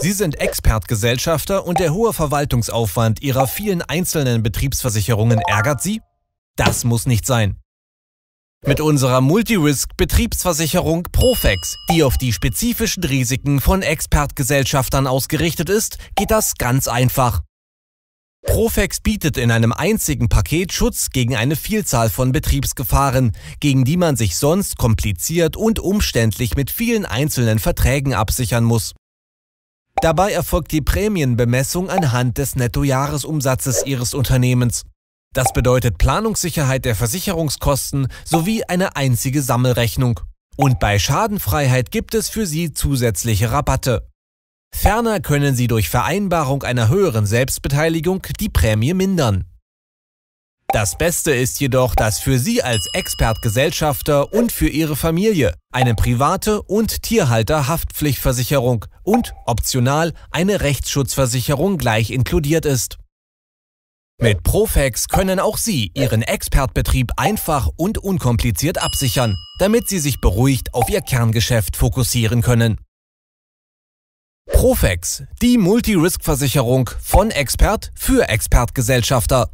Sie sind Expertgesellschafter und der hohe Verwaltungsaufwand Ihrer vielen einzelnen Betriebsversicherungen ärgert Sie? Das muss nicht sein. Mit unserer multi risk betriebsversicherung Profex, die auf die spezifischen Risiken von Expertgesellschaftern ausgerichtet ist, geht das ganz einfach. Profex bietet in einem einzigen Paket Schutz gegen eine Vielzahl von Betriebsgefahren, gegen die man sich sonst kompliziert und umständlich mit vielen einzelnen Verträgen absichern muss. Dabei erfolgt die Prämienbemessung anhand des Nettojahresumsatzes Ihres Unternehmens. Das bedeutet Planungssicherheit der Versicherungskosten sowie eine einzige Sammelrechnung. Und bei Schadenfreiheit gibt es für Sie zusätzliche Rabatte. Ferner können Sie durch Vereinbarung einer höheren Selbstbeteiligung die Prämie mindern. Das Beste ist jedoch, dass für Sie als Expertgesellschafter und für Ihre Familie eine private und Tierhalter-Haftpflichtversicherung und optional eine Rechtsschutzversicherung gleich inkludiert ist. Mit Profex können auch Sie Ihren Expertbetrieb einfach und unkompliziert absichern, damit Sie sich beruhigt auf Ihr Kerngeschäft fokussieren können. Profex, die Multi-Risk-Versicherung von Expert für Expertgesellschafter.